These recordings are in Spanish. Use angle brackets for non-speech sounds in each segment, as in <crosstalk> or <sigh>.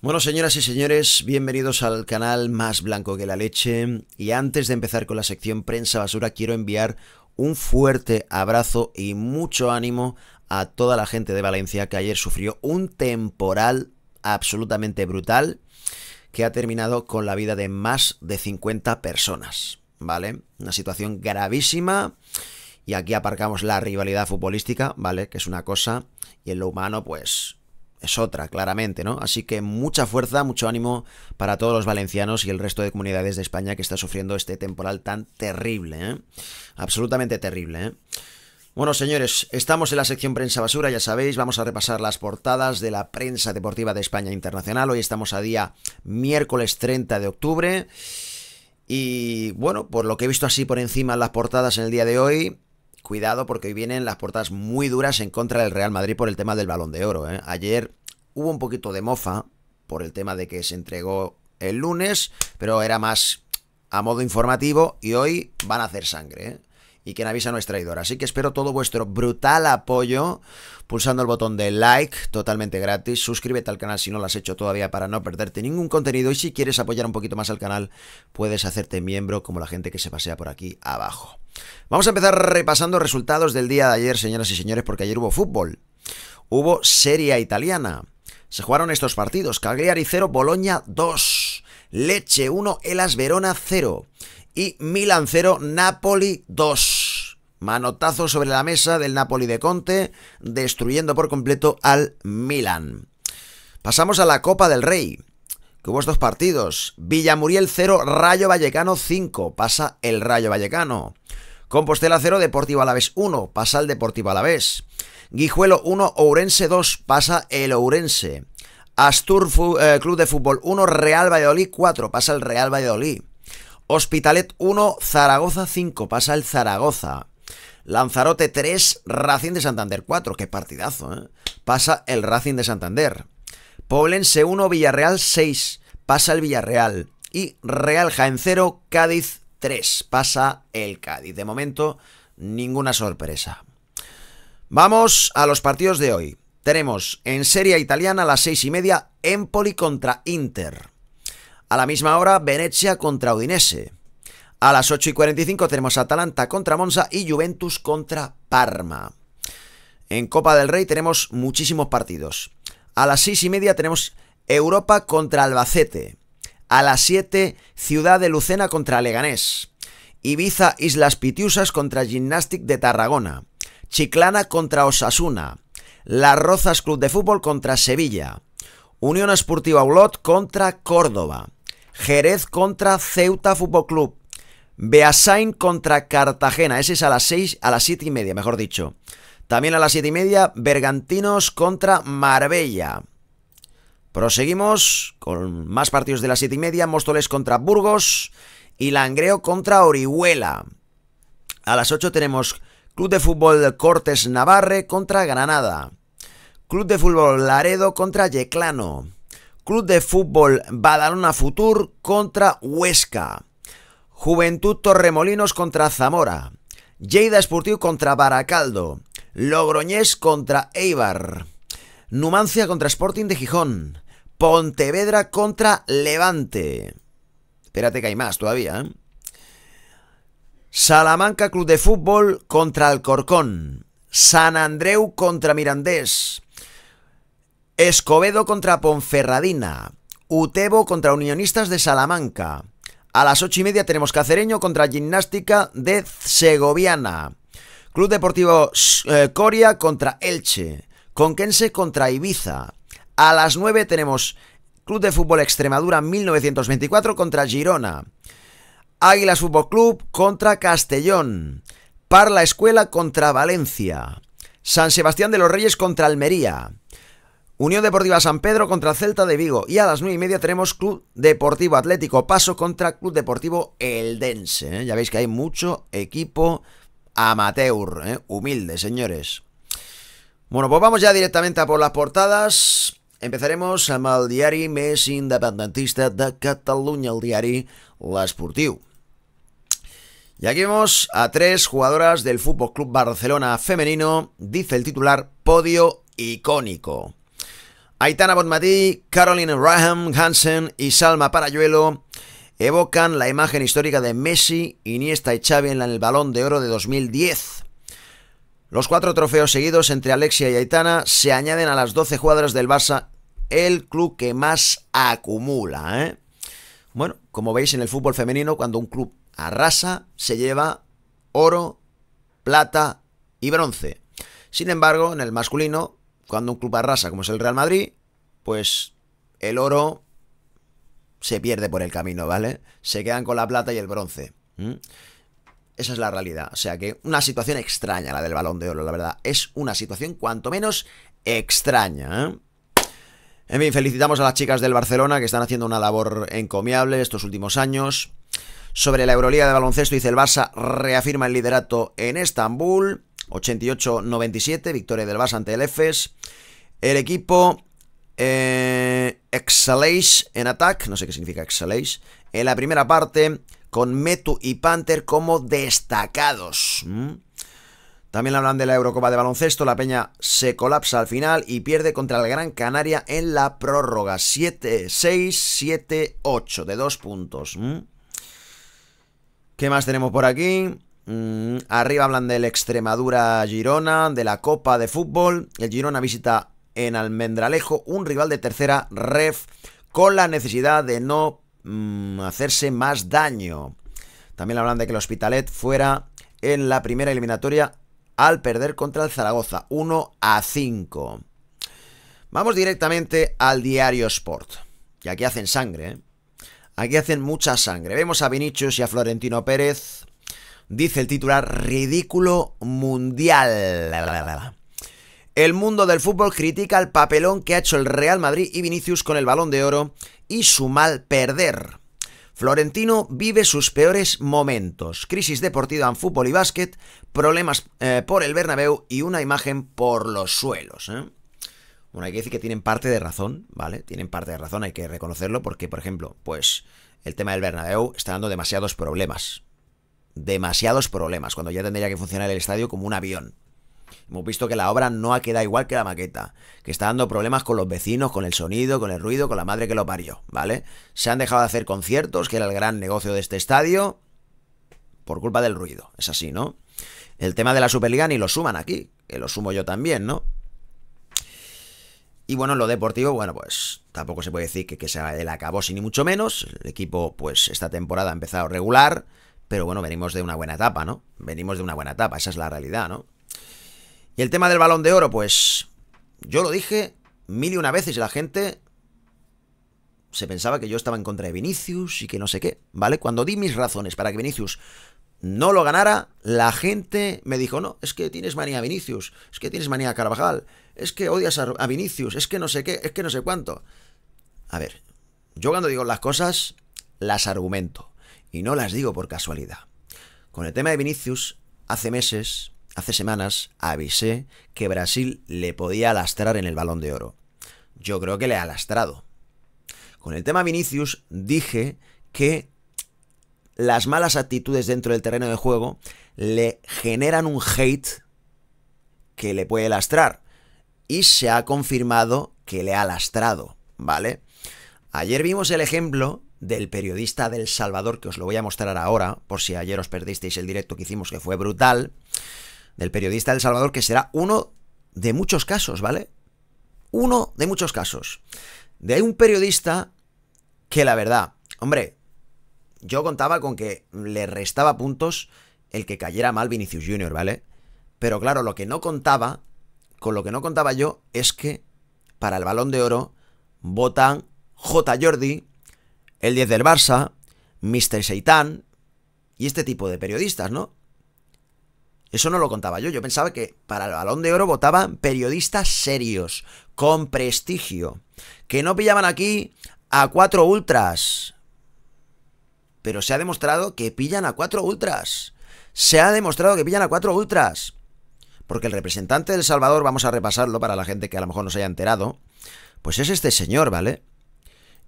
Bueno, señoras y señores, bienvenidos al canal Más Blanco que la Leche. Y antes de empezar con la sección Prensa Basura, quiero enviar un fuerte abrazo y mucho ánimo a toda la gente de Valencia que ayer sufrió un temporal absolutamente brutal que ha terminado con la vida de más de 50 personas, ¿vale? Una situación gravísima y aquí aparcamos la rivalidad futbolística, ¿vale? Que es una cosa y en lo humano pues es otra, claramente, ¿no? Así que mucha fuerza, mucho ánimo para todos los valencianos y el resto de comunidades de España que está sufriendo este temporal tan terrible, ¿eh? Absolutamente terrible, ¿eh? Bueno, señores, estamos en la sección prensa basura, ya sabéis, vamos a repasar las portadas de la prensa deportiva de España Internacional. Hoy estamos a día miércoles 30 de octubre. Y bueno, por lo que he visto así por encima las portadas en el día de hoy, cuidado porque hoy vienen las portadas muy duras en contra del Real Madrid por el tema del balón de oro. ¿eh? Ayer hubo un poquito de mofa por el tema de que se entregó el lunes, pero era más a modo informativo y hoy van a hacer sangre. ¿eh? y quien avisa no es traidor Así que espero todo vuestro brutal apoyo pulsando el botón de like, totalmente gratis. Suscríbete al canal si no lo has hecho todavía para no perderte ningún contenido. Y si quieres apoyar un poquito más al canal, puedes hacerte miembro como la gente que se pasea por aquí abajo. Vamos a empezar repasando resultados del día de ayer, señoras y señores, porque ayer hubo fútbol. Hubo Serie Italiana. Se jugaron estos partidos. Cagliari 0, Boloña 2. Leche 1, Elas Verona 0. Y Milan 0, Napoli 2. Manotazo sobre la mesa del Napoli de Conte, destruyendo por completo al Milan. Pasamos a la Copa del Rey, hubo estos partidos. Villamuriel 0, Rayo Vallecano 5, pasa el Rayo Vallecano. Compostela 0, Deportivo Alavés 1, pasa el Deportivo Alavés. Guijuelo 1, Ourense 2, pasa el Ourense. Astur eh, Club de Fútbol 1, Real Valladolid 4, pasa el Real Valladolid. Hospitalet 1, Zaragoza 5, pasa el Zaragoza. Lanzarote 3, Racing de Santander 4. Qué partidazo, ¿eh? Pasa el Racing de Santander. Poblense 1, Villarreal 6. Pasa el Villarreal. Y Real Jaén 0, Cádiz 3. Pasa el Cádiz. De momento, ninguna sorpresa. Vamos a los partidos de hoy. Tenemos en Serie Italiana a las seis y media Empoli contra Inter. A la misma hora, Venecia contra Udinese. A las 8 y 45 tenemos Atalanta contra Monza y Juventus contra Parma. En Copa del Rey tenemos muchísimos partidos. A las 6 y media tenemos Europa contra Albacete. A las 7, Ciudad de Lucena contra Leganés. Ibiza Islas Pitiusas contra Gymnastic de Tarragona. Chiclana contra Osasuna. Las Rozas Club de Fútbol contra Sevilla. Unión Esportiva Ulot contra Córdoba. Jerez contra Ceuta Fútbol Club. Beasain contra Cartagena. Ese es a las seis, a las 7 y media, mejor dicho. También a las 7 y media, Bergantinos contra Marbella. Proseguimos con más partidos de las 7 y media. Móstoles contra Burgos y Langreo contra Orihuela. A las 8 tenemos Club de Fútbol Cortes Navarre contra Granada. Club de Fútbol Laredo contra Yeclano. Club de Fútbol Badalona Futur contra Huesca. Juventud Torremolinos contra Zamora. Lleida Esportiu contra Baracaldo. Logroñés contra Eibar. Numancia contra Sporting de Gijón. Pontevedra contra Levante. Espérate que hay más todavía. ¿eh? Salamanca Club de Fútbol contra Alcorcón. San Andreu contra Mirandés. Escobedo contra Ponferradina. Utebo contra Unionistas de Salamanca. A las ocho y media tenemos Cacereño contra Gimnástica de Segoviana. Club Deportivo eh, Coria contra Elche. Conquense contra Ibiza. A las 9 tenemos Club de Fútbol Extremadura 1924 contra Girona. Águilas Fútbol Club contra Castellón. Parla Escuela contra Valencia. San Sebastián de los Reyes contra Almería. Unión Deportiva San Pedro contra Celta de Vigo. Y a las 9 y media tenemos Club Deportivo Atlético Paso contra Club Deportivo Eldense. ¿eh? Ya veis que hay mucho equipo amateur, ¿eh? humilde, señores. Bueno, pues vamos ya directamente a por las portadas. Empezaremos a el diario més independentista de Cataluña, el diari L'Esportiu. Y aquí vemos a tres jugadoras del Fútbol Club Barcelona femenino, dice el titular, podio icónico. Aitana Bonmatí, Caroline Raham, Hansen y Salma Parayuelo evocan la imagen histórica de Messi, Iniesta y Xavi en el Balón de Oro de 2010. Los cuatro trofeos seguidos entre Alexia y Aitana se añaden a las 12 jugadoras del Barça, el club que más acumula. ¿eh? Bueno, como veis en el fútbol femenino, cuando un club arrasa, se lleva oro, plata y bronce. Sin embargo, en el masculino, cuando un club arrasa como es el Real Madrid, pues el oro se pierde por el camino, ¿vale? Se quedan con la plata y el bronce. Esa es la realidad. O sea que una situación extraña la del balón de oro, la verdad. Es una situación cuanto menos extraña. ¿eh? En fin, felicitamos a las chicas del Barcelona que están haciendo una labor encomiable estos últimos años. Sobre la Euroliga de baloncesto, dice el Barça, reafirma el liderato en Estambul. 88-97, victoria del Barça ante el EFES. El equipo eh, en ataque, no sé qué significa Exceléis... en la primera parte con Metu y Panther como destacados. También hablan de la Eurocopa de baloncesto, la Peña se colapsa al final y pierde contra el Gran Canaria en la prórroga 7-6, 7-8 de dos puntos. ¿Qué más tenemos por aquí? Mm, arriba hablan del Extremadura Girona, de la Copa de Fútbol. El Girona visita en Almendralejo un rival de tercera ref con la necesidad de no mm, hacerse más daño. También hablan de que el Hospitalet fuera en la primera eliminatoria al perder contra el Zaragoza, 1 a 5. Vamos directamente al diario Sport. Y aquí hacen sangre, ¿eh? Aquí hacen mucha sangre. Vemos a Vinicius y a Florentino Pérez dice el titular ridículo mundial. El mundo del fútbol critica el papelón que ha hecho el Real Madrid y Vinicius con el balón de oro y su mal perder. Florentino vive sus peores momentos. Crisis deportiva en fútbol y básquet, problemas eh, por el Bernabéu y una imagen por los suelos. ¿eh? Bueno, hay que decir que tienen parte de razón, ¿vale? Tienen parte de razón, hay que reconocerlo porque, por ejemplo, pues el tema del Bernabéu está dando demasiados problemas demasiados problemas, cuando ya tendría que funcionar el estadio como un avión. Hemos visto que la obra no ha quedado igual que la maqueta, que está dando problemas con los vecinos, con el sonido, con el ruido, con la madre que lo parió, ¿vale? Se han dejado de hacer conciertos, que era el gran negocio de este estadio, por culpa del ruido, es así, ¿no? El tema de la Superliga ni lo suman aquí, que lo sumo yo también, ¿no? Y bueno, en lo deportivo, bueno, pues tampoco se puede decir que, que sea el acabó, ni mucho menos. El equipo, pues esta temporada ha empezado regular, pero bueno, venimos de una buena etapa, ¿no? Venimos de una buena etapa, esa es la realidad, ¿no? Y el tema del balón de oro, pues yo lo dije mil y una veces y la gente se pensaba que yo estaba en contra de Vinicius y que no sé qué, ¿vale? Cuando di mis razones para que Vinicius no lo ganara, la gente me dijo, no, es que tienes manía a Vinicius, es que tienes manía a Carvajal, es que odias a, Vinicius, es que no sé qué, es que no sé cuánto. A ver, yo cuando digo las cosas, las argumento. Y no las digo por casualidad. Con el tema de Vinicius, hace meses, hace semanas, avisé que Brasil le podía alastrar en el balón de oro. Yo creo que le ha alastrado. Con el tema Vinicius, dije que las malas actitudes dentro del terreno de juego le generan un hate que le puede lastrar. Y se ha confirmado que le ha lastrado, ¿vale? Ayer vimos el ejemplo del periodista del Salvador, que os lo voy a mostrar ahora, por si ayer os perdisteis el directo que hicimos, que fue brutal, del periodista del Salvador, que será uno de muchos casos, ¿vale? Uno de muchos casos. De un periodista que la verdad, hombre, yo contaba con que le restaba puntos el que cayera mal Vinicius Jr., ¿vale? Pero claro, lo que no contaba, con lo que no contaba yo, es que para el balón de oro votan J. Jordi, el 10 del Barça, Mr. Seitan y este tipo de periodistas, ¿no? Eso no lo contaba yo, yo pensaba que para el balón de oro votaban periodistas serios, con prestigio, que no pillaban aquí a cuatro ultras. Pero se ha demostrado que pillan a cuatro ultras. Se ha demostrado que pillan a cuatro ultras. Porque el representante del Salvador, vamos a repasarlo para la gente que a lo mejor no se haya enterado, pues es este señor, ¿vale?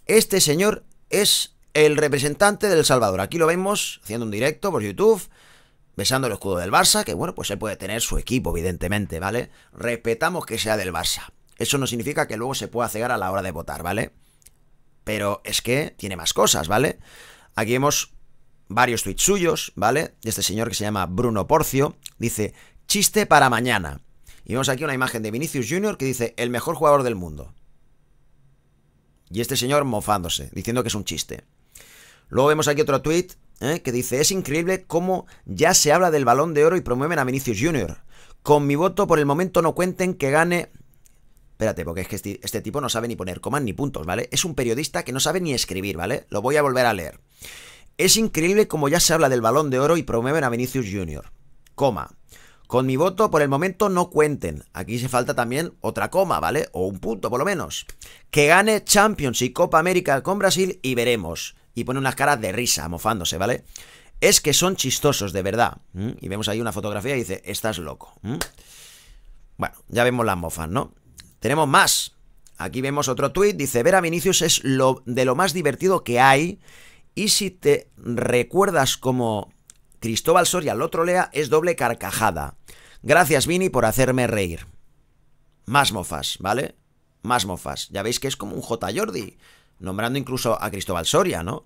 Este señor es el representante del Salvador. Aquí lo vemos haciendo un directo por YouTube, besando el escudo del Barça, que bueno, pues él puede tener su equipo, evidentemente, ¿vale? Respetamos que sea del Barça. Eso no significa que luego se pueda cegar a la hora de votar, ¿vale? Pero es que tiene más cosas, ¿vale? Aquí vemos varios tweets suyos, ¿vale? De este señor que se llama Bruno Porcio. Dice, chiste para mañana. Y vemos aquí una imagen de Vinicius Jr. que dice, el mejor jugador del mundo. Y este señor mofándose, diciendo que es un chiste. Luego vemos aquí otro tweet ¿eh? que dice, es increíble cómo ya se habla del balón de oro y promueven a Vinicius Jr. Con mi voto por el momento no cuenten que gane... Espérate, porque es que este, este, tipo no sabe ni poner comas ni puntos, ¿vale? Es un periodista que no sabe ni escribir, ¿vale? Lo voy a volver a leer. Es increíble cómo ya se habla del balón de oro y promueven a Vinicius Jr. Coma. Con mi voto por el momento no cuenten. Aquí se falta también otra coma, ¿vale? O un punto por lo menos. Que gane Champions y Copa América con Brasil y veremos. Y pone unas caras de risa, mofándose, ¿vale? Es que son chistosos, de verdad. Y vemos ahí una fotografía y dice, estás loco. Bueno, ya vemos las mofas, ¿no? Tenemos más. Aquí vemos otro tuit. Dice, ver a Vinicius es lo, de lo más divertido que hay. Y si te recuerdas como Cristóbal Soria lo lea es doble carcajada. Gracias, Vini, por hacerme reír. Más mofas, ¿vale? Más mofas. Ya veis que es como un J. Jordi, nombrando incluso a Cristóbal Soria, ¿no?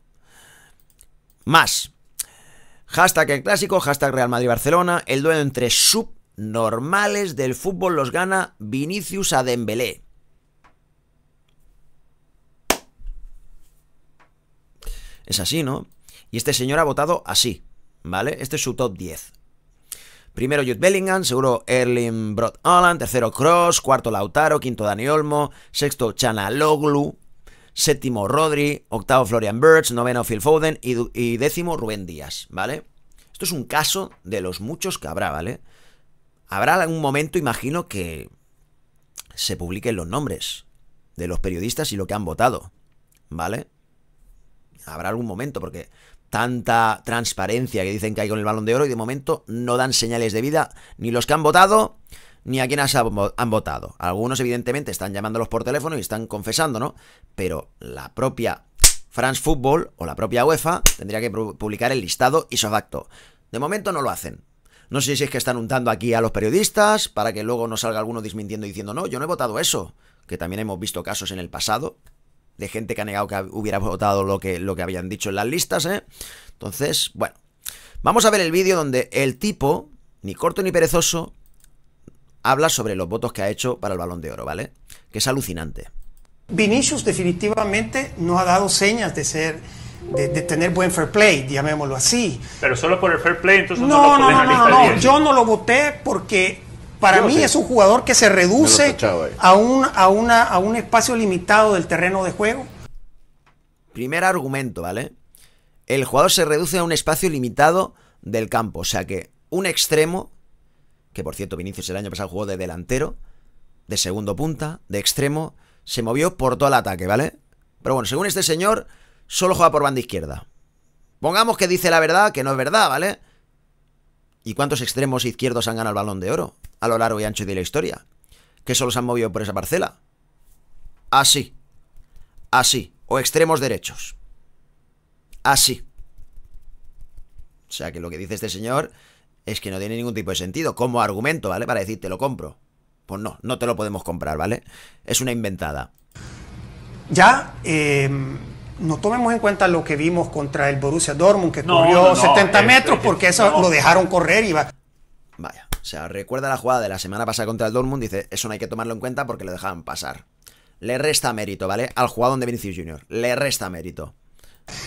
Más. Hashtag el clásico, hashtag Real Madrid-Barcelona. El duelo entre subnormales del fútbol los gana Vinicius a Es así, ¿no? Y este señor ha votado así, ¿vale? Este es su top 10. Primero Jude Bellingham, seguro Erling Brod Holland, tercero Cross, cuarto Lautaro, quinto Dani Olmo, sexto Chana Loglu, séptimo Rodri, octavo Florian Birch, noveno Phil Foden y, y, décimo Rubén Díaz, ¿vale? Esto es un caso de los muchos que habrá, ¿vale? Habrá algún momento, imagino, que se publiquen los nombres de los periodistas y lo que han votado, ¿vale? Habrá algún momento, porque tanta transparencia que dicen que hay con el balón de oro y de momento no dan señales de vida ni los que han votado ni a quienes han votado. Algunos evidentemente están llamándolos por teléfono y están confesando, ¿no? Pero la propia France Football o la propia UEFA tendría que publicar el listado y isofacto. De momento no lo hacen. No sé si es que están untando aquí a los periodistas para que luego no salga alguno desmintiendo diciendo, no, yo no he votado eso. Que también hemos visto casos en el pasado de gente que ha negado que hubiera votado lo que, lo que habían dicho en las listas, ¿eh? Entonces, bueno, vamos a ver el vídeo donde el tipo, ni corto ni perezoso, habla sobre los votos que ha hecho para el balón de oro, ¿vale? Que es alucinante. Vinicius definitivamente no ha dado señas de ser de, tener buen fair play, llamémoslo así. Pero solo por el fair play, entonces no, no, no, no, no, no. Yo no lo voté porque para mí es un jugador que se reduce a un, a, una, a un espacio limitado del terreno de juego. Primer argumento, ¿vale? El jugador se reduce a un espacio limitado del campo. O sea que un extremo, que por cierto Vinicius el año pasado jugó de delantero, de segundo punta, de extremo, se movió por todo el ataque, ¿vale? Pero bueno, según este señor, solo juega por banda izquierda. Pongamos que dice la verdad, que no es verdad, ¿vale? ¿Y cuántos extremos izquierdos han ganado el balón de oro a lo largo y ancho de la historia? ¿Qué solo se han movido por esa parcela. Así. Así. O extremos derechos. Así. O sea que lo que dice este señor es que no tiene ningún tipo de sentido. Como argumento, ¿vale? Para decir, te lo compro. Pues no, no te lo podemos comprar, ¿vale? Es una inventada. Ya, eh no tomemos en cuenta lo que vimos contra el Borussia Dortmund, que corrió 70 este, metros, este, porque eso lo dejaron correr y va. Vaya, o sea, recuerda la jugada de la semana pasada contra el Dortmund, dice, eso no hay que tomarlo en cuenta porque lo dejaban pasar. Le resta mérito, ¿vale? Al jugador de Vinicius Junior, le resta mérito.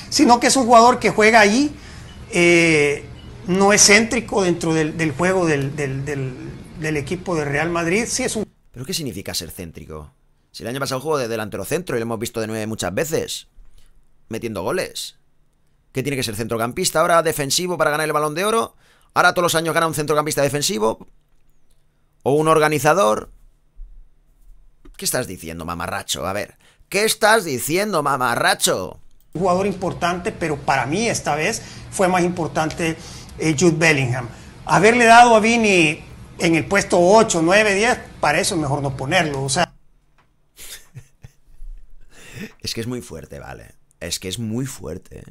Sino que es un jugador que juega ahí, eh, no es céntrico dentro del, juego del, equipo de Real Madrid, sí es un... ¿Pero qué significa ser céntrico? Si el año pasado jugó de delantero centro y lo hemos visto de nueve muchas veces metiendo goles. ¿Qué tiene que ser centrocampista ahora defensivo para ganar el balón de oro. Ahora todos los años gana un centrocampista defensivo. O un organizador. ¿Qué estás diciendo, mamarracho? A ver, ¿qué estás diciendo, mamarracho? Un jugador importante, pero para mí esta vez fue más importante eh, Jude Bellingham. Haberle dado a Vini en el puesto 8, 9, 10, para eso es mejor no ponerlo. O sea. <laughs> es que es muy fuerte, vale. Es que es muy fuerte.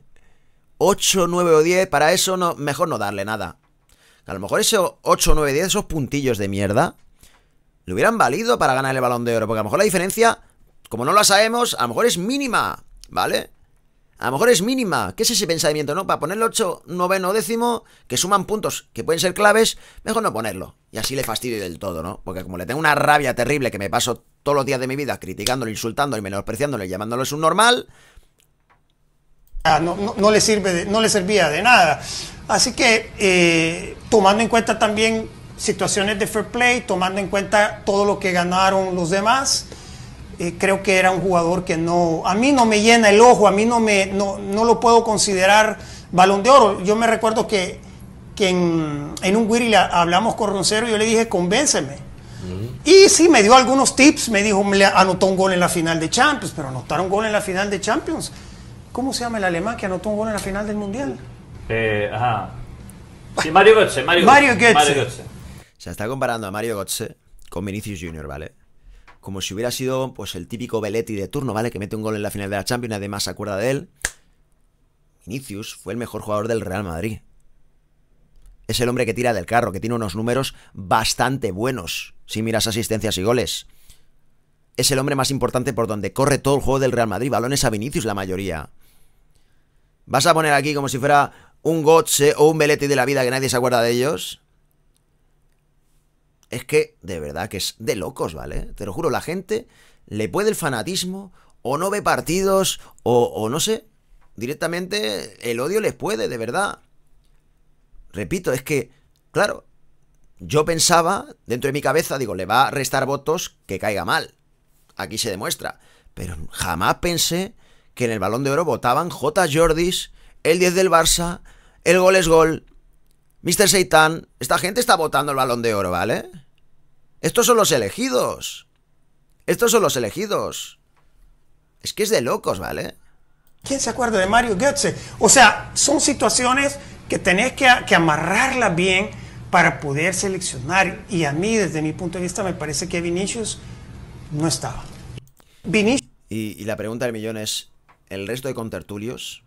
8, ¿eh? 9 o 10, para eso no, mejor no darle nada. A lo mejor esos 8, 9, 10, esos puntillos de mierda, le hubieran valido para ganar el balón de oro. Porque a lo mejor la diferencia, como no la sabemos, a lo mejor es mínima, ¿vale? A lo mejor es mínima. ¿Qué es ese pensamiento, no? Para ponerle 8, 9 o décimo, que suman puntos que pueden ser claves, mejor no ponerlo. Y así le fastidio del todo, ¿no? Porque como le tengo una rabia terrible que me paso todos los días de mi vida criticándolo, insultándolo y menospreciándolo y llamándolo es un normal, no, le, sirve no le servía de nada. Así que eh, tomando en cuenta también situaciones de fair play, tomando en cuenta todo lo que ganaron los demás, eh, creo que era un jugador que no, a mí no me llena el ojo, a mí no, me, no, no lo puedo considerar balón de oro. Yo me recuerdo que, en, un Wiri hablamos con Roncero y yo le dije, convénceme. Y sí, me dio algunos tips, me dijo, anotó un gol en la final de Champions, pero anotaron un gol en la final de Champions ¿Cómo se llama el alemán que anotó un gol en la final del Mundial? Eh, ajá. Sí, Mario Götze. Mario, Götze. Se está comparando a Mario Götze con Vinicius Junior, ¿vale? Como si hubiera sido pues, el típico Belletti de turno, ¿vale? Que mete un gol en la final de la Champions, Además, se acuerda de él. Vinicius fue el mejor jugador del Real Madrid. Es el hombre que tira del carro, que tiene unos números bastante buenos, si miras asistencias y goles. Es el hombre más importante por donde corre todo el juego del Real Madrid, balones a Vinicius la mayoría. ¿Vas a poner aquí como si fuera un Gotse o un velete de la vida que nadie se acuerda de ellos? Es que, de verdad, que es de locos, ¿vale? Te lo juro, la gente le puede el fanatismo, o no ve partidos, o, o no sé. Directamente el odio les puede, de verdad. Repito, es que, claro, yo pensaba, dentro de mi cabeza, digo, le va a restar votos que caiga mal. Aquí se demuestra. Pero jamás pensé que en el balón de oro votaban J. Jordis, el 10 del Barça, el gol es gol, Mr. Seitan. Esta gente está votando el balón de oro, ¿vale? Estos son los elegidos. Estos son los elegidos. Es que es de locos, ¿vale? ¿Quién se acuerda de Mario Götze? O sea, son situaciones que tenés que, amarrarla bien para poder seleccionar. Y a mí, desde mi punto de vista, me parece que Vinicius no estaba. Vinicius. Y, y la pregunta del millón es, el resto de contertulios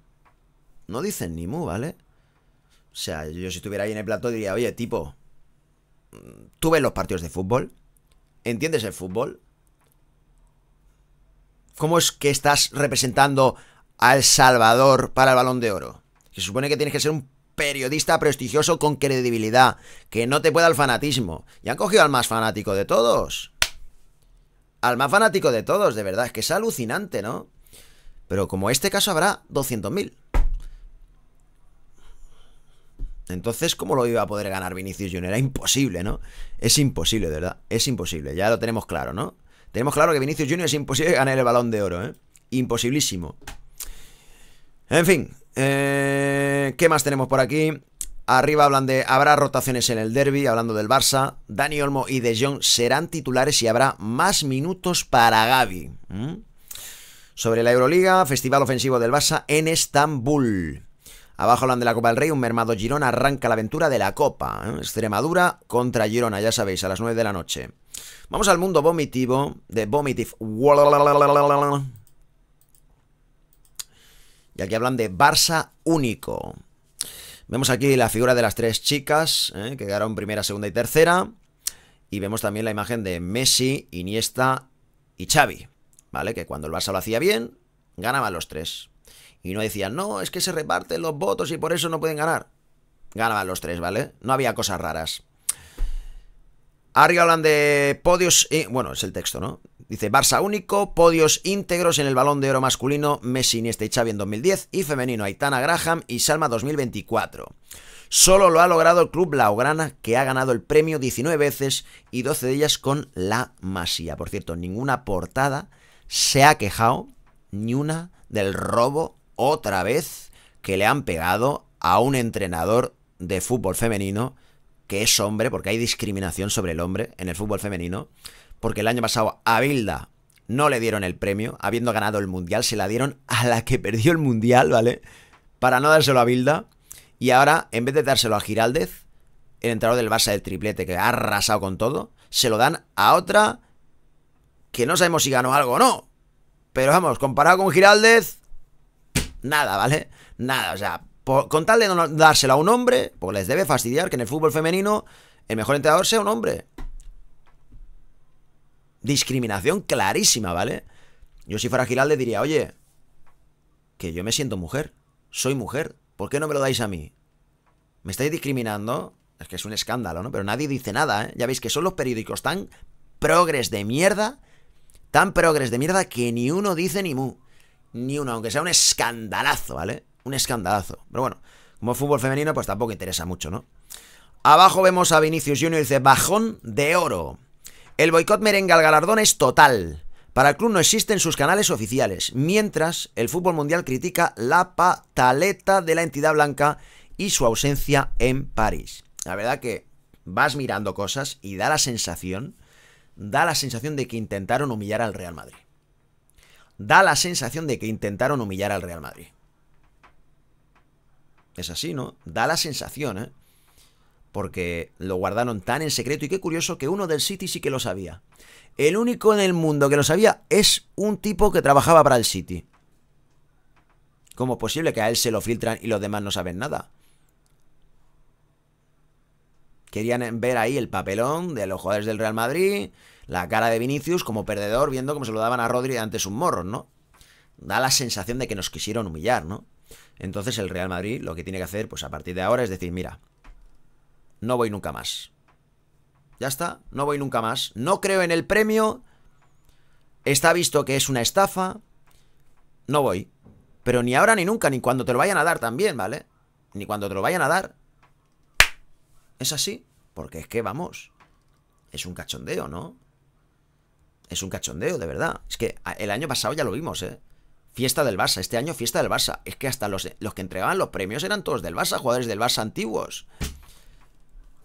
no dicen ni mu, ¿vale? O sea, yo si estuviera ahí en el plato diría, oye, tipo, tú ves los partidos de fútbol, entiendes el fútbol, ¿cómo es que estás representando a El Salvador para el Balón de Oro? Se supone que tienes que ser un periodista prestigioso con credibilidad, que no te pueda el fanatismo. Y han cogido al más fanático de todos. Al más fanático de todos, de verdad, es que es alucinante, ¿no? Pero como este caso habrá 200.000. Entonces, ¿cómo lo iba a poder ganar Vinicius Junior? Era imposible, ¿no? Es imposible, de verdad. Es imposible. Ya lo tenemos claro, ¿no? Tenemos claro que Vinicius Junior es imposible ganar el balón de oro, ¿eh? Imposibilísimo. En fin. Eh, ¿Qué más tenemos por aquí? Arriba hablan de habrá rotaciones en el derby, hablando del Barça. Dani Olmo y De Jong serán titulares y habrá más minutos para Gaby sobre la Euroliga, Festival Ofensivo del Barça en Estambul. Abajo hablan de la Copa del Rey, un mermado Girona arranca la aventura de la Copa. ¿eh? Extremadura contra Girona, ya sabéis, a las 9 de la noche. Vamos al mundo vomitivo de Vomitif... Y aquí hablan de Barça único. Vemos aquí la figura de las tres chicas, ¿eh? que quedaron primera, segunda y tercera. Y vemos también la imagen de Messi, Iniesta y Xavi. ¿vale? Que cuando el Barça lo hacía bien, ganaban los tres. Y no decían, no, es que se reparten los votos y por eso no pueden ganar. Ganaban los tres, ¿vale? No había cosas raras. Arriba hablan de podios, bueno, es el texto, ¿no? Dice Barça único, podios íntegros en el balón de oro masculino, Messi, Iniesta y Xavi en 2010 y femenino, Aitana Graham y Salma 2024. Solo lo ha logrado el club laograna, que ha ganado el premio 19 veces y 12 de ellas con la Masía. Por cierto, ninguna portada se ha quejado ni una del robo otra vez que le han pegado a un entrenador de fútbol femenino que es hombre, porque hay discriminación sobre el hombre en el fútbol femenino, porque el año pasado a Bilda no le dieron el premio, habiendo ganado el Mundial, se la dieron a la que perdió el Mundial, ¿vale? Para no dárselo a Bilda, y ahora, en vez de dárselo a Giraldez, el entrenador del Barça del triplete, que ha arrasado con todo, se lo dan a otra que no sabemos si ganó algo o no. Pero vamos, comparado con Giraldez, nada, ¿vale? Nada, o sea, con tal de no dársela a un hombre, pues les debe fastidiar que en el fútbol femenino el mejor entrenador sea un hombre. Discriminación clarísima, ¿vale? Yo si fuera Giraldez diría, oye, que yo me siento mujer, soy mujer, ¿por qué no me lo dais a mí? ¿Me estáis discriminando? Es que es un escándalo, ¿no? Pero nadie dice nada, ¿eh? Ya veis que son los periódicos tan progres de mierda tan progres de mierda que ni uno dice ni mu. Ni uno, aunque sea un escandalazo, ¿vale? Un escandalazo. Pero bueno, como fútbol femenino, pues tampoco interesa mucho, ¿no? Abajo vemos a Vinicius Junior, dice bajón de oro. El boicot merengue al galardón es total. Para el club no existen sus canales oficiales, mientras el fútbol mundial critica la pataleta de la entidad blanca y su ausencia en París. La verdad que vas mirando cosas y da la sensación da la sensación de que intentaron humillar al Real Madrid. Da la sensación de que intentaron humillar al Real Madrid. Es así, ¿no? Da la sensación, ¿eh? Porque lo guardaron tan en secreto y qué curioso que uno del City sí que lo sabía. El único en el mundo que lo sabía es un tipo que trabajaba para el City. ¿Cómo es posible que a él se lo filtran y los demás no saben nada? Querían ver ahí el papelón de los jugadores del Real Madrid, la cara de Vinicius como perdedor viendo cómo se lo daban a Rodri antes un morro, ¿no? Da la sensación de que nos quisieron humillar, ¿no? Entonces el Real Madrid lo que tiene que hacer, pues a partir de ahora, es decir, mira, no voy nunca más. Ya está, no voy nunca más. No creo en el premio. Está visto que es una estafa. No voy. Pero ni ahora ni nunca, ni cuando te lo vayan a dar también, ¿vale? Ni cuando te lo vayan a dar. ¿Es así? Porque es que, vamos, es un cachondeo, ¿no? Es un cachondeo, de verdad. Es que el año pasado ya lo vimos, ¿eh? Fiesta del Barça, este año fiesta del Barça. Es que hasta los, que entregaban los premios eran todos del Barça, jugadores del Barça antiguos.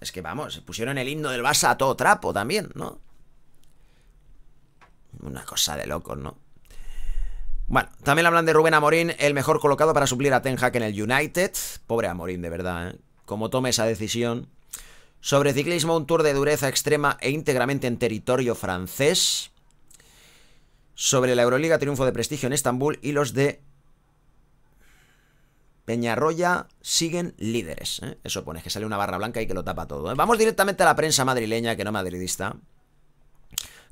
Es que, vamos, pusieron el himno del Barça a todo trapo también, ¿no? Una cosa de locos, ¿no? Bueno, también hablan de Rubén Amorín, el mejor colocado para suplir a Ten Hag en el United. Pobre Amorín, de verdad, ¿eh? Como tome esa decisión, sobre ciclismo, un tour de dureza extrema e íntegramente en territorio francés, sobre la Euroliga, triunfo de prestigio en Estambul y los de Peñarroya siguen líderes. ¿eh? Eso pones, que sale una barra blanca y que lo tapa todo. ¿eh? Vamos directamente a la prensa madrileña, que no madridista.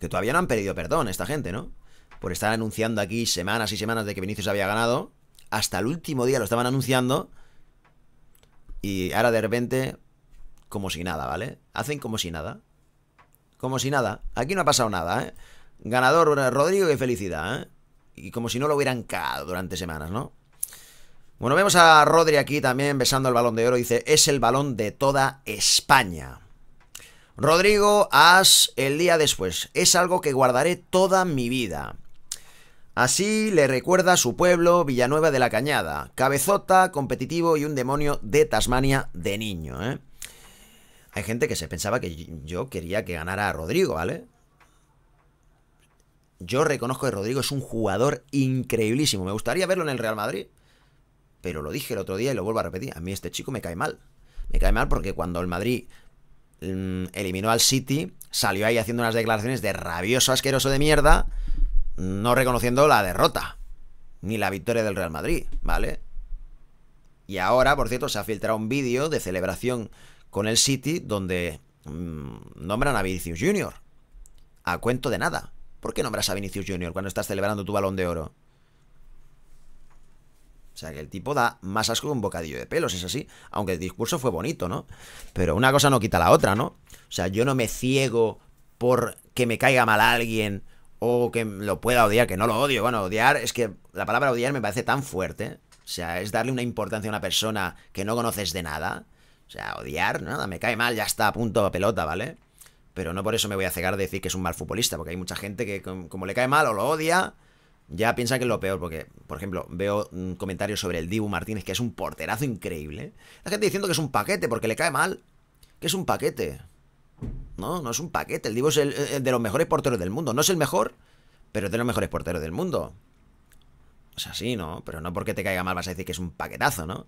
Que todavía no han pedido perdón esta gente, ¿no? Por estar anunciando aquí semanas y semanas de que Vinicius había ganado. Hasta el último día lo estaban anunciando. Y ahora de repente, como si nada, ¿vale? Hacen como si nada. Como si nada. Aquí no ha pasado nada, ¿eh? Ganador eh, Rodrigo qué felicidad, ¿eh? Y como si no lo hubieran cagado durante semanas, ¿no? Bueno, vemos a Rodri aquí también besando el balón de oro. Dice, es el balón de toda España. Rodrigo, haz el día después. Es algo que guardaré toda mi vida. Así le recuerda a su pueblo, Villanueva de la Cañada. Cabezota, competitivo y un demonio de Tasmania de niño, ¿eh? Hay gente que se pensaba que yo quería que ganara a Rodrigo, ¿vale? Yo reconozco que Rodrigo es un jugador increíblísimo. Me gustaría verlo en el Real Madrid. Pero lo dije el otro día y lo vuelvo a repetir. A mí este chico me cae mal. Me cae mal porque cuando el Madrid mm, eliminó al City, salió ahí haciendo unas declaraciones de rabioso, asqueroso de mierda, no reconociendo la derrota. Ni la victoria del Real Madrid, ¿vale? Y ahora, por cierto, se ha filtrado un vídeo de celebración con el City, donde mm, nombran a Vinicius Jr. A cuento de nada. ¿Por qué nombras a Vinicius Jr. cuando estás celebrando tu balón de oro? O sea, que el tipo da más asco que un bocadillo de pelos, es así. Aunque el discurso fue bonito, ¿no? Pero una cosa no quita la otra, ¿no? O sea, yo no me ciego por que me caiga mal alguien o que lo pueda odiar, que no lo odio. Bueno, odiar es que la palabra odiar me parece tan fuerte. O sea, es darle una importancia a una persona que no conoces de nada sea, odiar, nada, me cae mal, ya está, a punto, pelota, ¿vale? Pero no por eso me voy a cegar de decir que es un mal futbolista, porque hay mucha gente que como le cae mal o lo odia, ya piensa que es lo peor, porque, por ejemplo, veo un mm, comentario sobre el Dibu Martínez, que es un porterazo increíble. La gente diciendo que es un paquete, porque le cae mal. Que es un paquete. No, no es un paquete. El Dibu es el de los mejores porteros del mundo. No es el mejor, pero es de los mejores porteros del mundo. O sea, sí, ¿no? Pero no porque te caiga mal vas a decir que es un paquetazo, ¿no?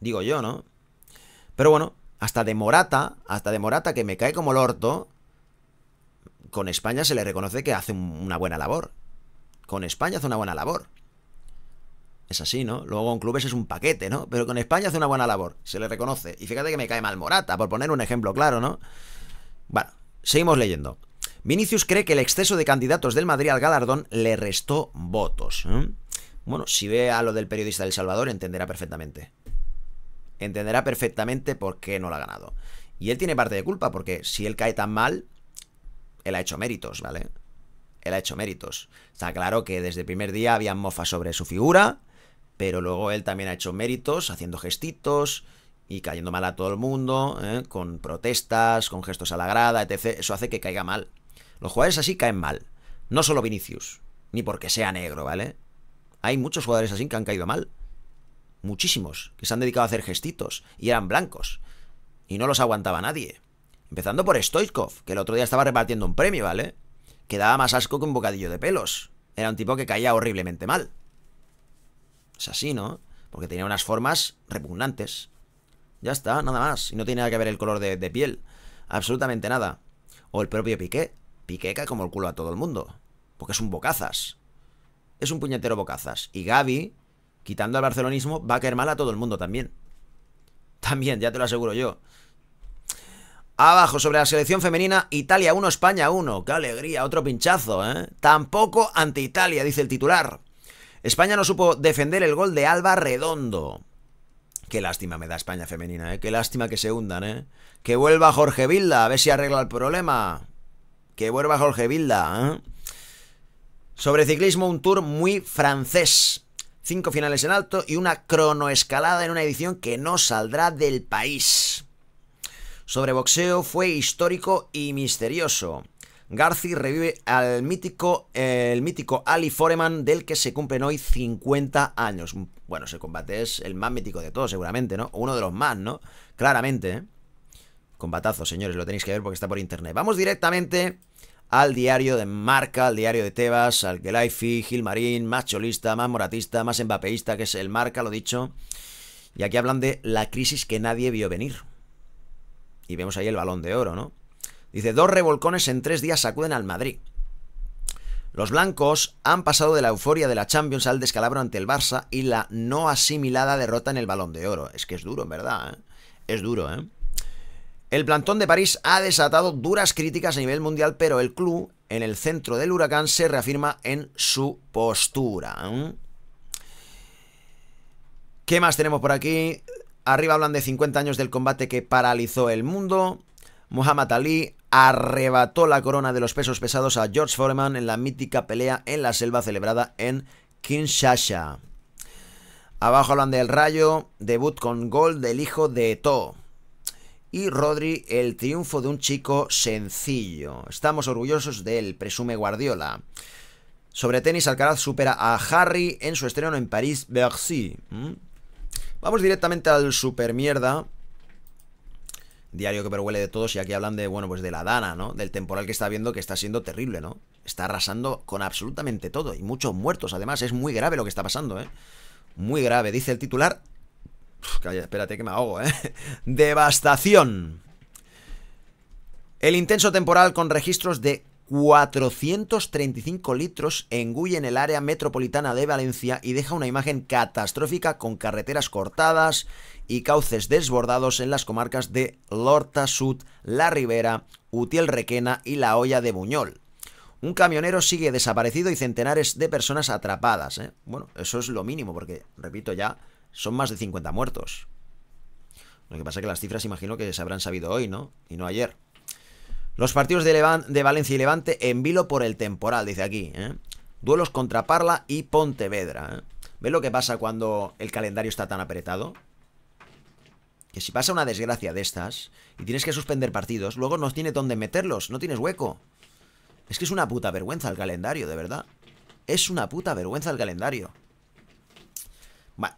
Digo yo, ¿no? Pero bueno, hasta de Morata, hasta de Morata que me cae como el orto, con España se le reconoce que hace una buena labor. Con España hace una buena labor. Es así, ¿no? Luego con clubes es un paquete, ¿no? Pero con España hace una buena labor, se le reconoce. Y fíjate que me cae mal Morata, por poner un ejemplo claro, ¿no? Bueno, seguimos leyendo. Vinicius cree que el exceso de candidatos del Madrid al galardón le restó votos. ¿eh? Bueno, si ve a lo del periodista del Salvador, entenderá perfectamente entenderá perfectamente por qué no lo ha ganado. Y él tiene parte de culpa, porque si él cae tan mal, él ha hecho méritos, ¿vale? Él ha hecho méritos. Está claro que desde el primer día había mofas sobre su figura, pero luego él también ha hecho méritos, haciendo gestitos y cayendo mal a todo el mundo, ¿eh? con protestas, con gestos a la grada, etc. Eso hace que caiga mal. Los jugadores así caen mal. No solo Vinicius, ni porque sea negro, ¿vale? Hay muchos jugadores así que han caído mal muchísimos, que se han dedicado a hacer gestitos y eran blancos. Y no los aguantaba nadie. Empezando por Stoichkov, que el otro día estaba repartiendo un premio, ¿vale? Que daba más asco que un bocadillo de pelos. Era un tipo que caía horriblemente mal. Es así, ¿no? Porque tenía unas formas repugnantes. Ya está, nada más. Y no tiene nada que ver el color de, de piel. Absolutamente nada. O el propio Piqué. Piqué cae como el culo a todo el mundo. Porque es un bocazas. Es un puñetero bocazas. Y Gaby, quitando al barcelonismo, va a caer mal a todo el mundo también. También, ya te lo aseguro yo. Abajo, sobre la selección femenina, Italia 1, España 1. ¡Qué alegría! Otro pinchazo, ¿eh? Tampoco ante Italia, dice el titular. España no supo defender el gol de Alba Redondo. Qué lástima me da España femenina, ¿eh? Qué lástima que se hundan, ¿eh? Que vuelva Jorge Vilda, a ver si arregla el problema. Que vuelva Jorge Vilda, ¿eh? Sobre ciclismo, un tour muy francés cinco finales en alto y una cronoescalada en una edición que no saldrá del país. Sobre boxeo fue histórico y misterioso. Garci revive al mítico, el mítico Ali Foreman del que se cumplen hoy 50 años. Bueno, ese combate es el más mítico de todos, seguramente, ¿no? Uno de los más, ¿no? Claramente, ¿eh? Combatazo, señores, lo tenéis que ver porque está por internet. Vamos directamente al diario de Marca, al diario de Tebas, al Gelaifi, Gilmarín, más cholista, más moratista, más embapeísta, que es el Marca, lo dicho. Y aquí hablan de la crisis que nadie vio venir. Y vemos ahí el balón de oro, ¿no? Dice, dos revolcones en tres días sacuden al Madrid. Los blancos han pasado de la euforia de la Champions al descalabro ante el Barça y la no asimilada derrota en el Balón de Oro. Es que es duro, en verdad. ¿eh? Es duro, ¿eh? El plantón de París ha desatado duras críticas a nivel mundial, pero el club, en el centro del huracán, se reafirma en su postura. ¿Qué más tenemos por aquí? Arriba hablan de 50 años del combate que paralizó el mundo. Muhammad Ali arrebató la corona de los pesos pesados a George Foreman en la mítica pelea en la selva celebrada en Kinshasa. Abajo hablan del rayo, debut con gol del hijo de To. Y Rodri, el triunfo de un chico sencillo. Estamos orgullosos del presume Guardiola. Sobre tenis, Alcaraz supera a Harry en su estreno en París Bercy. ¿Mm? Vamos directamente al super Diario que perhuele de todos y aquí hablan de, bueno, pues de la Dana, ¿no? Del temporal que está viendo que está siendo terrible, ¿no? Está arrasando con absolutamente todo y muchos muertos. Además, es muy grave lo que está pasando, ¿eh? Muy grave. Dice el titular, Uf, calla, espérate que me ahogo, ¿eh? <laughs> Devastación. El intenso temporal con registros de 435 litros engulle en el área metropolitana de Valencia y deja una imagen catastrófica con carreteras cortadas y cauces desbordados en las comarcas de Lorta Sud, La Ribera, Utiel Requena y La Hoya de Buñol. Un camionero sigue desaparecido y centenares de personas atrapadas. ¿eh? Bueno, eso es lo mínimo porque, repito ya, son más de 50 muertos. Lo que pasa es que las cifras imagino que se habrán sabido hoy, ¿no? Y no ayer. Los partidos de, de Valencia y Levante en vilo por el temporal, dice aquí. ¿eh? Duelos contra Parla y Pontevedra. ¿eh? ¿Ves lo que pasa cuando el calendario está tan apretado? Que si pasa una desgracia de estas y tienes que suspender partidos, luego no tienes dónde meterlos, no tienes hueco. Es que es una puta vergüenza el calendario, de verdad. Es una puta vergüenza el calendario. Vale.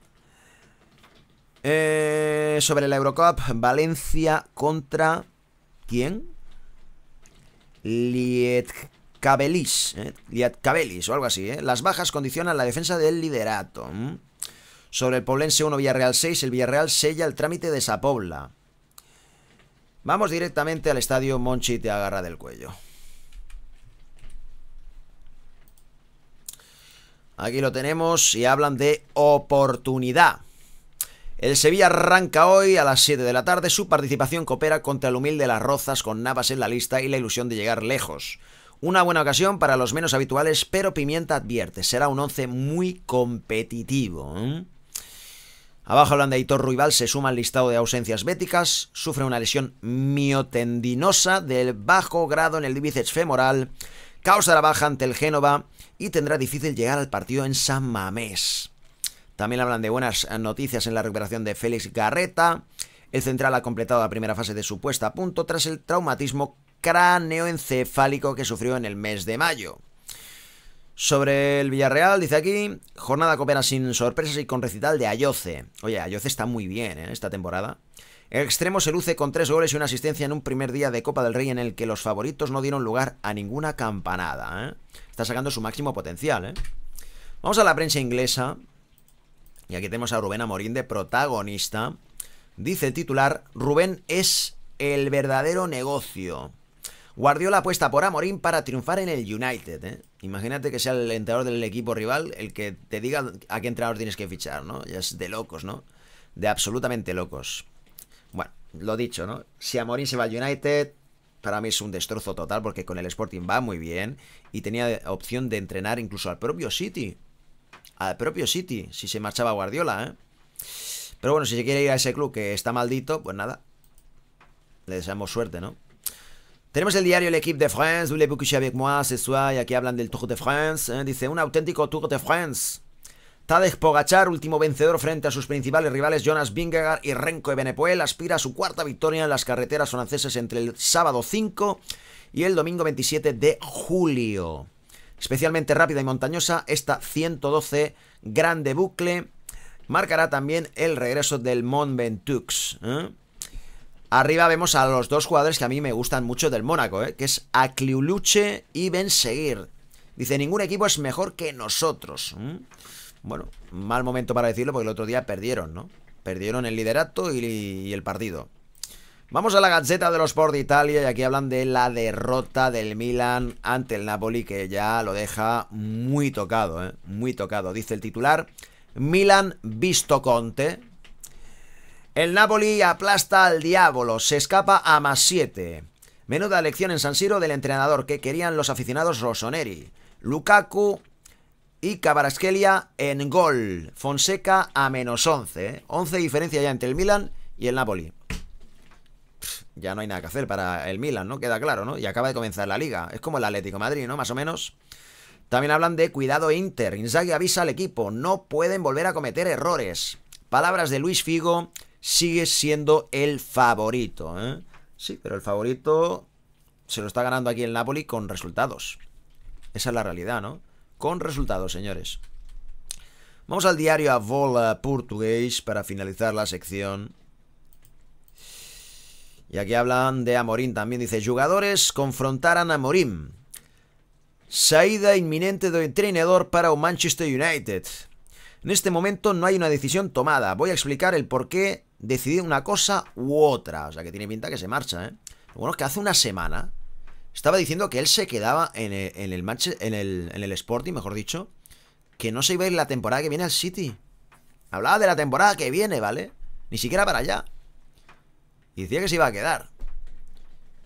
Eh, sobre el Eurocup, Valencia contra... ¿Quién? Lietcabelis. Eh, o algo así. Eh. Las bajas condicionan la defensa del liderato. Mm. Sobre el Poblense 1, Villarreal 6, el Villarreal sella el trámite de Sapobla. Vamos directamente al estadio Monchi te agarra del cuello. Aquí lo tenemos y hablan de oportunidad. El Sevilla arranca hoy a las 7 de la tarde. Su participación coopera contra el humilde Las Rozas con Navas en la lista y la ilusión de llegar lejos. Una buena ocasión para los menos habituales, pero Pimienta advierte, será un once muy competitivo. ¿eh? Abajo hablando de Ruibal se suma al listado de ausencias béticas, sufre una lesión miotendinosa del bajo grado en el bíceps femoral, causa la baja ante el Génova y tendrá difícil llegar al partido en San Mamés. También hablan de buenas noticias en la recuperación de Félix Garreta. El central ha completado la primera fase de su puesta a punto tras el traumatismo cráneoencefálico que sufrió en el mes de mayo. Sobre el Villarreal, dice aquí, jornada copera sin sorpresas y con recital de Ayoce. Oye, Ayoce está muy bien en ¿eh? esta temporada. El extremo se luce con tres goles y una asistencia en un primer día de Copa del Rey en el que los favoritos no dieron lugar a ninguna campanada. ¿eh? Está sacando su máximo potencial. ¿eh? Vamos a la prensa inglesa, y aquí tenemos a Rubén Amorín de protagonista. Dice el titular, Rubén es el verdadero negocio. Guardió la apuesta por Amorín para triunfar en el United. ¿eh? Imagínate que sea el entrenador del equipo rival el que te diga a qué entrenador tienes que fichar, ¿no? Ya es de locos, ¿no? De absolutamente locos. Bueno, lo dicho, ¿no? Si Amorín se va al United, para mí es un destrozo total porque con el Sporting va muy bien y tenía opción de entrenar incluso al propio City al propio City, si se marchaba Guardiola, ¿eh? Pero bueno, si se quiere ir a ese club que está maldito, pues nada. Le deseamos suerte, ¿no? Tenemos el diario L'Equipe de France, le vous avec moi ce soir, y aquí hablan del Tour de France. ¿eh? Dice, un auténtico Tour de France. Tadej Pogachar, último vencedor frente a sus principales rivales Jonas Vingegaard y Renko de aspira a su cuarta victoria en las carreteras francesas entre el sábado 5 y el domingo 27 de julio especialmente rápida y montañosa, esta 112 grande bucle marcará también el regreso del Mont Ventoux. ¿eh? Arriba vemos a los dos jugadores que a mí me gustan mucho del Mónaco, ¿eh? que es Acliuluche y Seguir Dice, ningún equipo es mejor que nosotros. ¿eh? Bueno, mal momento para decirlo porque el otro día perdieron, ¿no? Perdieron el liderato y el partido. Vamos a la de los Sport de Italia y aquí hablan de la derrota del Milan ante el Napoli que ya lo deja muy tocado, ¿eh? muy tocado. Dice el titular, Milan visto Conte. El Napoli aplasta al diablo, se escapa a más 7. Menuda lección en San Siro del entrenador que querían los aficionados Rossoneri. Lukaku y Cabaraschelia en gol. Fonseca a menos 11. 11 ¿eh? diferencia ya entre el Milan y el Napoli ya no hay nada que hacer para el Milan, ¿no? Queda claro, ¿no? Y acaba de comenzar la liga. Es como el Atlético Madrid, ¿no? Más o menos. También hablan de cuidado Inter. Inzaghi avisa al equipo, no pueden volver a cometer errores. Palabras de Luis Figo, sigue siendo el favorito. ¿eh? Sí, pero el favorito se lo está ganando aquí el Napoli con resultados. Esa es la realidad, ¿no? Con resultados, señores. Vamos al diario a Vola Portugués para finalizar la sección. Y aquí hablan de Amorim también. Dice, jugadores confrontarán a Amorim. Saída inminente de entrenador para un Manchester United. En este momento no hay una decisión tomada. Voy a explicar el por qué decidí una cosa u otra. O sea, que tiene pinta que se marcha, ¿eh? Lo bueno es que hace una semana estaba diciendo que él se quedaba en el, en el, en el Sporting, mejor dicho, que no se iba a ir la temporada que viene al City. Hablaba de la temporada que viene, ¿vale? Ni siquiera para allá. Y decía que se iba a quedar.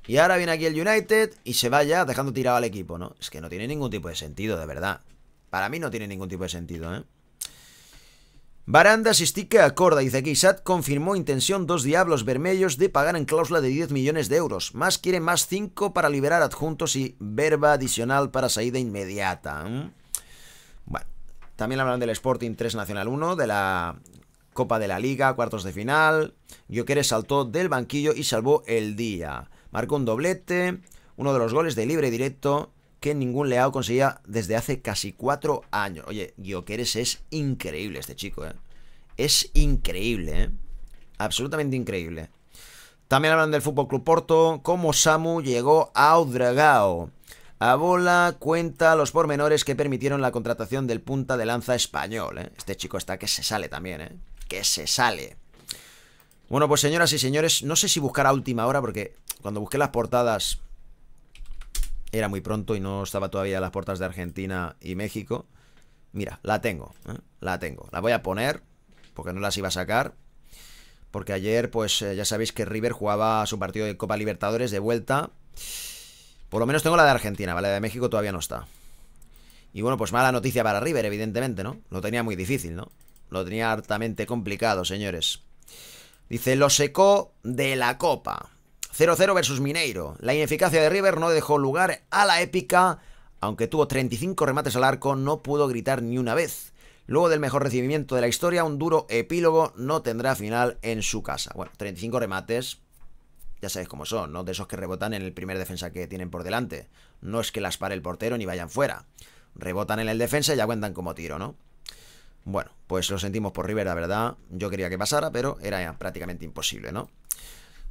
Y ahora viene aquí el United y se vaya dejando tirado al equipo, ¿no? Es que no tiene ningún tipo de sentido, de verdad. Para mí no tiene ningún tipo de sentido, ¿eh? Baranda Sistique acorda, dice aquí, SAT confirmó intención dos diablos vermellos de pagar en cláusula de 10 millones de euros. Más quiere más 5 para liberar adjuntos y verba adicional para salida inmediata. ¿eh? Bueno, también hablan del Sporting 3 Nacional 1, de la Copa de la Liga, cuartos de final. Gioqueres saltó del banquillo y salvó el día. Marcó un doblete, uno de los goles de libre directo que ningún Leao conseguía desde hace casi cuatro años. Oye, Gioqueres es increíble este chico, ¿eh? Es increíble, ¿eh? Absolutamente increíble. También hablan del FC Porto, cómo Samu llegó a Udragao. A bola cuenta los pormenores que permitieron la contratación del punta de lanza español. ¿eh? Este chico está que se sale también. ¿eh? que se sale. Bueno, pues señoras y señores, no sé si buscar a última hora porque cuando busqué las portadas era muy pronto y no estaba todavía las portadas de Argentina y México. Mira, la tengo, ¿eh? la tengo. La voy a poner porque no las iba a sacar. Porque ayer, pues eh, ya sabéis que River jugaba su partido de Copa Libertadores de vuelta. Por lo menos tengo la de Argentina, ¿vale? La de México todavía no está. Y bueno, pues mala noticia para River, evidentemente, ¿no? Lo tenía muy difícil, ¿no? Lo tenía hartamente complicado, señores. Dice, lo secó de la copa. 0-0 versus Mineiro. La ineficacia de River no dejó lugar a la épica. Aunque tuvo 35 remates al arco, no pudo gritar ni una vez. Luego del mejor recibimiento de la historia, un duro epílogo no tendrá final en su casa. Bueno, 35 remates, ya sabéis cómo son, ¿no? De esos que rebotan en el primer defensa que tienen por delante. No es que las pare el portero ni vayan fuera. Rebotan en el defensa y ya cuentan como tiro, ¿no? Bueno, pues lo sentimos por Rivera, verdad. Yo quería que pasara, pero era prácticamente imposible, ¿no?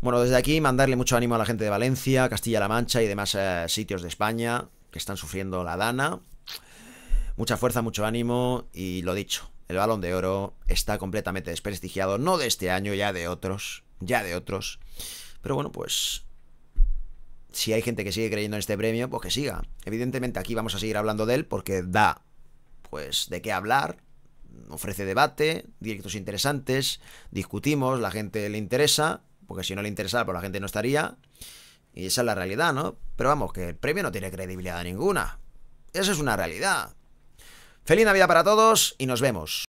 Bueno, desde aquí mandarle mucho ánimo a la gente de Valencia, Castilla-La Mancha y demás eh, sitios de España que están sufriendo la dana. Mucha fuerza, mucho ánimo y lo dicho, el balón de oro está completamente desprestigiado, no de este año, ya de otros, ya de otros. Pero bueno, pues si hay gente que sigue creyendo en este premio, pues que siga. Evidentemente aquí vamos a seguir hablando de él porque da pues de qué hablar ofrece debate, directos interesantes, discutimos, la gente le interesa, porque si no le interesara, pues la gente no estaría. Y esa es la realidad, ¿no? Pero vamos, que el premio no tiene credibilidad ninguna. Esa es una realidad. Feliz Navidad para todos y nos vemos.